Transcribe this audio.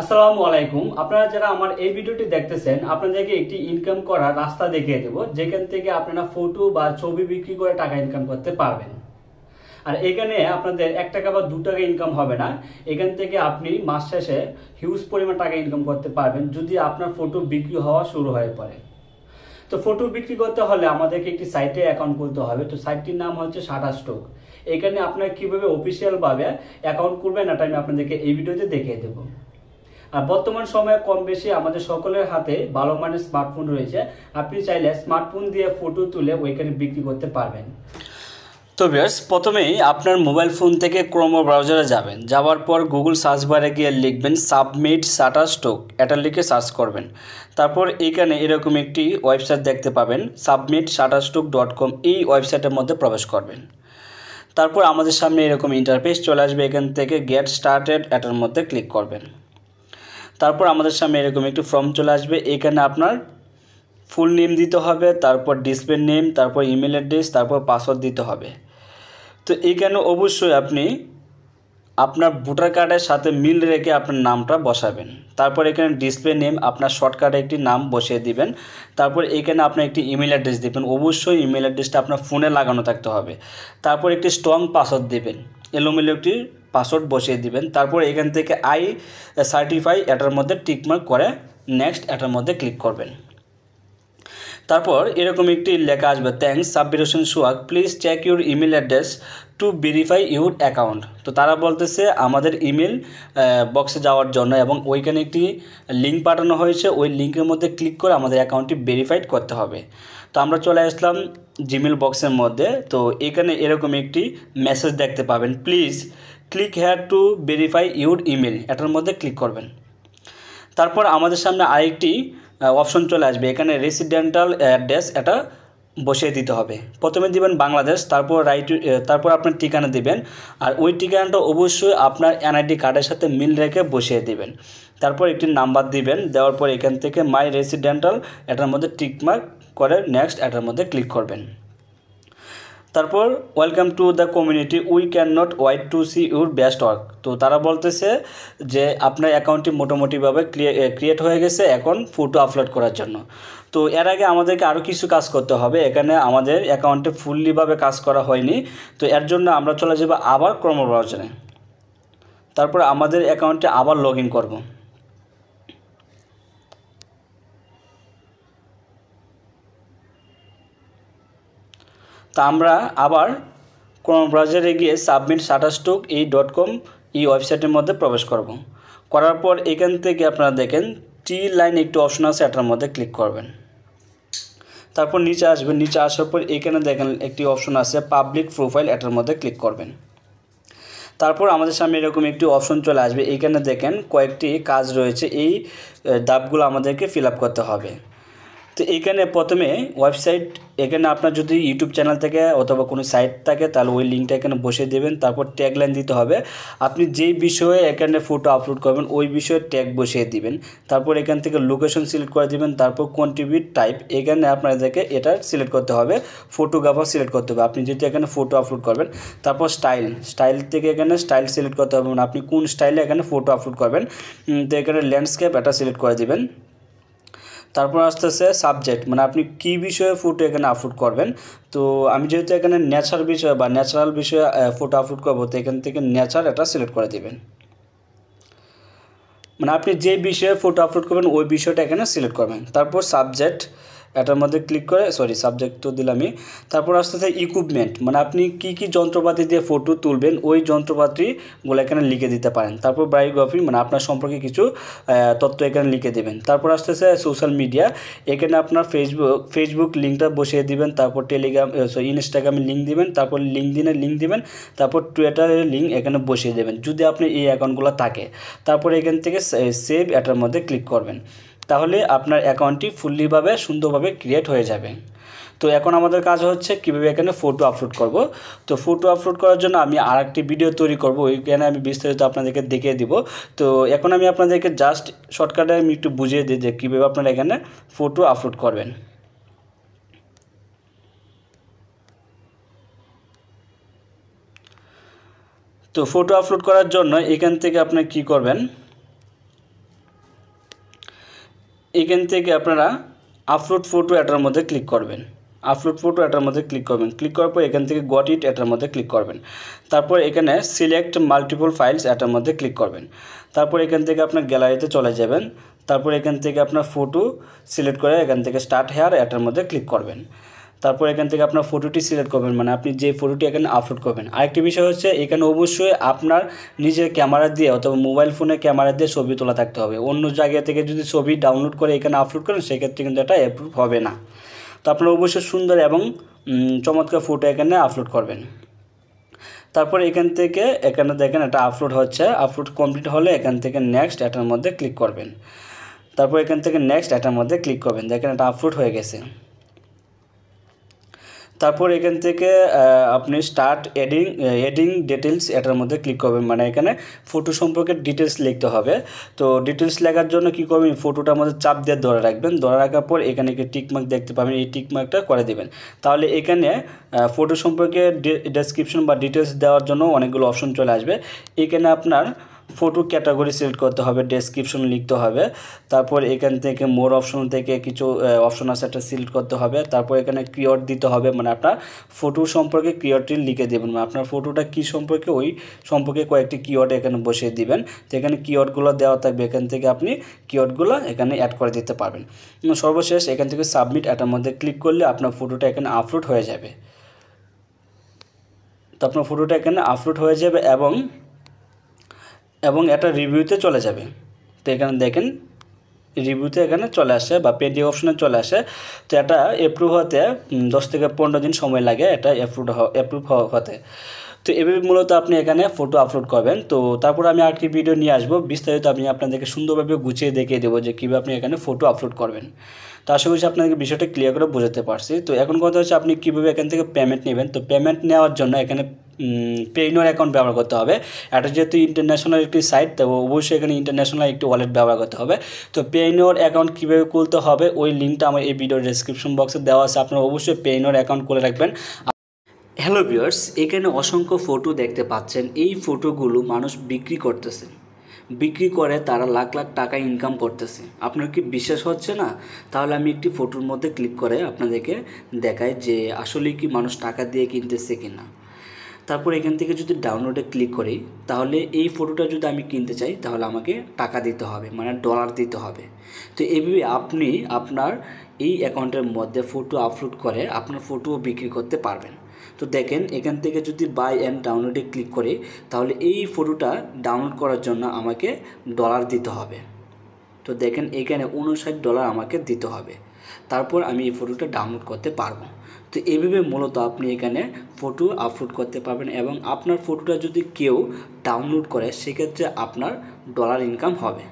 আসসালামু আলাইকুম আপনারা যারা আমার এই ভিডিওটি দেখতেছেন আপনাদেরকে একটি ইনকাম করার রাস্তা দেখিয়ে দেব যেখান থেকে আপনারা ফটো বা ছবি বিক্রি করে টাকা ইনকাম করতে পারবেন আর এখানে আপনাদের এক টাকা বা দু টাকা ইনকাম হবে না এখান থেকে আপনি মাস শেষে হিউজ পরিমাণ টাকা ইনকাম করতে পারবেন যদি আপনার ফটো বিক্রি হওয়া শুরু হয়ে পড়ে তো ফটো বিক্রি করতে হলে আমাদেরকে একটি সাইটে অ্যাকাউন্ট খুলতে হবে তো সাইটটির নাম হচ্ছে সাটা স্টোক এখানে আপনারা কীভাবে অফিসিয়ালভাবে অ্যাকাউন্ট খুলবেন এটা আমি আপনাদেরকে এই ভিডিওতে দেখিয়ে দেবো আর বর্তমান সময়ে কম বেশি আমাদের সকলের হাতে ভালো মানের স্মার্টফোন রয়েছে আপনি চাইলে স্মার্টফোন দিয়ে ফটো তুলে ওইখানে বিক্রি করতে পারবেন তো বিয়ার্স প্রথমেই আপনার মোবাইল ফোন থেকে ক্রোমো ব্রাউজারে যাবেন যাওয়ার পর গুগল সার্চ বারে গিয়ে লিখবেন সাবমিট সাটা স্টোক এটা লিখে সার্চ করবেন তারপর এইখানে এরকম একটি ওয়েবসাইট দেখতে পাবেন সাবমিট সাটা স্টোক ডট কম এই ওয়েবসাইটের মধ্যে প্রবেশ করবেন তারপর আমাদের সামনে এরকম ইন্টারফেস চলে আসবে এখান থেকে গেট স্টার্টেড এটার মধ্যে ক্লিক করবেন তারপর আমাদের সামনে এরকম একটি ফর্ম চলে আসবে এখানে আপনার ফুল নেম দিতে হবে তারপর ডিসপ্লে নেম তারপর ইমেল অ্যাড্রেস তারপর পাসওয়ার্ড দিতে হবে তো এখানে অবশ্যই আপনি আপনার ভোটার কার্ডের সাথে মিল রেখে আপনার নামটা বসাবেন তারপর এখানে ডিসপ্লে নেম আপনার শর্টকাটে একটি নাম বসিয়ে দিবেন তারপর এখানে আপনার একটি ইমেল অ্যাড্রেস দেবেন অবশ্যই ইমেল অ্যাড্রেসটা আপনার ফোনে লাগানো থাকতে হবে তারপর একটি স্ট্রং পাসওয়ার্ড দেবেন এলোমেলো একটি পাসওয়ার্ড বসিয়ে দিবেন তারপর এখান থেকে আই সার্টিফাই এটার মধ্যে টিকমার্ক করে নেক্সট এটার মধ্যে ক্লিক করবেন তারপর এরকম একটি লেখা আসবে thanks Sabbir Hossain Sohag please check your email address to verify your account তো তারা বলতেছে আমাদের ইমেল বক্সে যাওয়ার জন্য এবং ওইখানে একটি লিঙ্ক পাঠানো হয়েছে ওই লিঙ্কের মধ্যে ক্লিক করে আমাদের অ্যাকাউন্টটি ভেরিফাইড করতে হবে তো আমরা চলে আসলাম জিমেল বক্সের মধ্যে তো এখানে এরকম একটি মেসেজ দেখতে পাবেন please click here to verify your email এটার মধ্যে ক্লিক করবেন তারপর আমাদের সামনে আরেকটি অপশন চলে আসবে এখানে রেসিডেন্টাল অ্যাড্রেস এটা বসিয়ে দিতে হবে প্রথমে দিবেন বাংলাদেশ তারপর রাইট তারপর আপনার ঠিকানা দিবেন আর ওই ঠিকানাটা অবশ্যই আপনার এনআইডি কার্ডের সাথে মিল রেখে বসিয়ে দিবেন তারপর একটি নাম্বার দিবেন দেওয়ার পর এখান থেকে মাই রেসিডেন্টাল এটার মধ্যে টিকমার্ক করে নেক্সট এটার মধ্যে ক্লিক করবেন তারপর welcome to the community we can not wait to see your best work তো তারা বলতেছে যে আপনার অ্যাকাউন্টটি মোটামুটিভাবে ক্রিয়েট হয়ে গেছে এখন ফটো আপলোড করার জন্য তো এর আগে আমাদেরকে আরও কিছু কাজ করতে হবে এখানে আমাদের অ্যাকাউন্টে ফুললিভাবে কাজ করা হয়নি তো এর জন্য আমরা চলে যাব আবার ক্রম তারপর আমাদের অ্যাকাউন্টে আবার লগ ইন করবো তা আমরা আবার ক্রোম ব্রাউজারে গিয়ে সাবমিট স্টোক এই ডট কম এই ওয়েবসাইটের মধ্যে প্রবেশ করব করার পর এখান থেকে আপনারা দেখেন টি লাইন একটি অপশন আছে এটার মধ্যে ক্লিক করবেন তারপর নিচে আসবেন নিচে আসার পর এখানে দেখেন একটি অপশন আছে পাবলিক প্রোফাইল এটার মধ্যে ক্লিক করবেন তারপর আমাদের সামনে এরকম একটি অপশন চলে আসবে এখানে দেখেন কয়েকটি কাজ রয়েছে এই দাবগুলো আমাদেরকে ফিল করতে হবে তো এখানে প্রথমে ওয়েবসাইট এখানে আপনার যদি ইউটিউব চ্যানেল থেকে অথবা কোনো সাইট থাকে তাহলে ওই লিঙ্কটা এখানে বসে দেবেন তারপর ট্যাগলাইন দিতে হবে আপনি যেই বিষয়ে এখানে ফটো আপলোড করবেন ওই বিষয়ে ট্যাগ বসিয়ে দিবেন তারপর এখান থেকে লোকেশন সিলেক্ট করে দিবেন তারপর কন্ট্রিবিউট টাইপ এখানে আপনাদেরকে এটা সিলেক্ট করতে হবে ফটোগ্রাফার সিলেক্ট করতে হবে আপনি যদি এখানে ফটো আপলোড করবেন তারপর স্টাইল স্টাইল থেকে এখানে স্টাইল সিলেক্ট করতে হবে মানে আপনি কোন স্টাইলে এখানে ফটো আপলোড করবেন তো এখানে ল্যান্ডস্কেপ এটা সিলেক্ট করে দেবেন তারপর আস্তে আস্তে সাবজেক্ট মানে আপনি কি বিষয়ে ফটো এখানে আপলোড করবেন তো আমি যেহেতু এখানে নেচার বিষয় বা ন্যাচারাল বিষয়ে ফটো আপলোড করবো তো এখান থেকে নেচার এটা সিলেক্ট করে দেবেন মানে আপনি যে বিষয়ে ফটো আপলোড করবেন ওই বিষয়টা এখানে সিলেক্ট করবেন তারপর সাবজেক্ট এটার মধ্যে ক্লিক করে সরি সাবজেক্ট তো দিলামই তারপর আছে ইকুইপমেন্ট মানে আপনি কি কি যন্ত্রপাতি দিয়ে ফটো তুলবেন ওই যন্ত্রপাতিগুলো এখানে লিখে দিতে পারেন তারপর বায়োগ্রাফি মানে আপনার সম্পর্কে কিছু তথ্য এখানে লিখে দেবেন তারপর আসতেছে সোশ্যাল মিডিয়া এখানে আপনার ফেসবুক ফেসবুক লিঙ্কটা বসিয়ে দিবেন তারপর টেলিগ্রাম সরি ইনস্টাগ্রামে লিঙ্ক দিবেন তারপর লিঙ্কডিনে লিঙ্ক দিবেন তারপর টুইটারের লিঙ্ক এখানে বসিয়ে দেবেন যদি আপনি এই অ্যাকাউন্টগুলো থাকে তারপর এখান থেকে সেভ এটার মধ্যে ক্লিক করবেন তাহলে আপনার অ্যাকাউন্টটি ফুল্লিভাবে সুন্দরভাবে ক্রিয়েট হয়ে যাবে তো এখন আমাদের কাজ হচ্ছে কীভাবে এখানে ফটো আপলোড করব তো ফটো আপলোড করার জন্য আমি আর একটি ভিডিও তৈরি করব ওইখানে আমি বিস্তারিত আপনাদেরকে দেখিয়ে দিব তো এখন আমি আপনাদেরকে জাস্ট শর্টকাটে আমি একটু বুঝিয়ে দিই যে কীভাবে আপনারা এখানে ফটো আপলোড করবেন তো ফটো আপলোড করার জন্য এখান থেকে আপনি কি করবেন এখান থেকে আপনারা আপলোড ফটো এটার মধ্যে ক্লিক করবেন আপলোড ফটো এটার মধ্যে ক্লিক করবেন ক্লিক করার পর এখান থেকে গট ইট এটার মধ্যে ক্লিক করবেন তারপর এখানে সিলেক্ট মাল্টিপল ফাইলস এটার মধ্যে ক্লিক করবেন তারপর এখান থেকে আপনার গ্যালারিতে চলে যাবেন তারপর এখান থেকে আপনার ফটো সিলেক্ট করে এখান থেকে স্টার্ট হেয়ার এটার মধ্যে ক্লিক করবেন তারপর এখান থেকে আপনার ফটোটি সিলেক্ট করবেন মানে আপনি যে ফটোটি এখানে আপলোড করবেন আরেকটি বিষয় হচ্ছে এখানে অবশ্যই আপনার নিজের ক্যামেরা দিয়ে অথবা মোবাইল ফোনে ক্যামেরা দিয়ে ছবি তোলা থাকতে হবে অন্য জায়গা থেকে যদি ছবি ডাউনলোড করে এখানে আপলোড করেন সেক্ষেত্রে কিন্তু এটা অ্যাপ্রুভ হবে না তো আপনার অবশ্যই সুন্দর এবং চমৎকার ফটো এখানে আপলোড করবেন তারপর এখান থেকে এখানে দেখেন এটা আপলোড হচ্ছে আপলোড কমপ্লিট হলে এখান থেকে নেক্সট এটার মধ্যে ক্লিক করবেন তারপর এখান থেকে নেক্সট এটার মধ্যে ক্লিক করবেন দেখেন এটা আপলোড হয়ে গেছে তারপর এখান থেকে আপনি স্টার্ট এডিং এডিং ডিটেলস এটার মধ্যে ক্লিক করবেন মানে এখানে ফটো সম্পর্কে ডিটেলস লিখতে হবে তো ডিটেলস লেখার জন্য কি করবেন ফটোটার মধ্যে চাপ দিয়ে ধরে রাখবেন ধরে রাখার পর এখানে কি টিকমার্ক দেখতে পাবেন এই টিকমার্কটা করে দেবেন তাহলে এখানে ফটো সম্পর্কে ডেসক্রিপশন বা ডিটেলস দেওয়ার জন্য অনেকগুলো অপশন চলে আসবে এখানে আপনার ফটো ক্যাটাগরি সিলেক্ট করতে হবে ডেসক্রিপশন লিখতে হবে তারপর এখান থেকে মোর অপশন থেকে কিছু অপশন আছে একটা সিলেক্ট করতে হবে তারপর এখানে ক্রিয়ট দিতে হবে মানে আপনার ফটো সম্পর্কে ক্রিয়টটি লিখে দেবেন মানে আপনার ফটোটা কি সম্পর্কে ওই সম্পর্কে কয়েকটি কিওয়ার্ড এখানে বসিয়ে দিবেন তো এখানে কিওয়ার্ডগুলো দেওয়া থাকবে এখান থেকে আপনি কিওয়ার্ডগুলো এখানে অ্যাড করে দিতে পারবেন সর্বশেষ এখান থেকে সাবমিট এটার মধ্যে ক্লিক করলে আপনার ফটোটা এখানে আপলোড হয়ে যাবে তো আপনার ফটোটা এখানে আপলোড হয়ে যাবে এবং এবং এটা রিভিউতে চলে যাবে তো এখানে দেখেন রিভিউতে এখানে চলে আসে বা পেডি অপশনে চলে আসে তো এটা অ্যাপ্রুভ হতে দশ থেকে পনেরো দিন সময় লাগে এটা অ্যাপ্রুভ অ্যাপ্রুভ হতে তো এভাবে মূলত আপনি এখানে ফটো আপলোড করবেন তো তারপর আমি আরেকটি ভিডিও নিয়ে আসবো বিস্তারিত আমি আপনাদেরকে সুন্দরভাবে গুছিয়ে দেখিয়ে দেবো যে কীভাবে আপনি এখানে ফটো আপলোড করবেন তো আশা করছি আপনাদেরকে বিষয়টা ক্লিয়ার করে বোঝাতে পারছি তো এখন কথা হচ্ছে আপনি কীভাবে এখান থেকে পেমেন্ট নেবেন তো পেমেন্ট নেওয়ার জন্য এখানে পেইনোর অ্যাকাউন্ট ব্যবহার করতে হবে এটা যেহেতু ইন্টারন্যাশনাল একটি সাইট তো অবশ্যই এখানে ইন্টারন্যাশনাল একটি ওয়ালেট ব্যবহার করতে হবে তো পেইনোর অ্যাকাউন্ট কীভাবে খুলতে হবে ওই লিঙ্কটা আমার এই ভিডিওর ডিসক্রিপশন বক্সে দেওয়া আছে আপনারা অবশ্যই পেইনোর অ্যাকাউন্ট খুলে রাখবেন হ্যালো ভিউয়ার্স এখানে অসংখ্য ফটো দেখতে পাচ্ছেন এই ফটোগুলো মানুষ বিক্রি করতেছে বিক্রি করে তারা লাখ লাখ টাকা ইনকাম করতেছে আপনার কি বিশ্বাস হচ্ছে না তাহলে আমি একটি ফটোর মধ্যে ক্লিক করে আপনাদেরকে দেখাই যে আসলে কি মানুষ টাকা দিয়ে কিনতেছে কি না তারপর এখান থেকে যদি ডাউনলোডে ক্লিক করি তাহলে এই ফটোটা যদি আমি কিনতে চাই তাহলে আমাকে টাকা দিতে হবে মানে ডলার দিতে হবে তো এভাবে আপনি আপনার এই অ্যাকাউন্টের মধ্যে ফটো আপলোড করে আপনার ফটোও বিক্রি করতে পারবেন তো দেখেন এখান থেকে যদি বাই অ্যান্ড ডাউনলোডে ক্লিক করে তাহলে এই ফটোটা ডাউনলোড করার জন্য আমাকে ডলার দিতে হবে তো দেখেন এখানে উনষাট ডলার আমাকে দিতে হবে তারপর আমি এই ফটোটা ডাউনলোড করতে পারবো তো এইভাবে মূলত আপনি এখানে ফটো আপলোড করতে পারবেন এবং আপনার ফটোটা যদি কেউ ডাউনলোড করে সেক্ষেত্রে আপনার ডলার ইনকাম হবে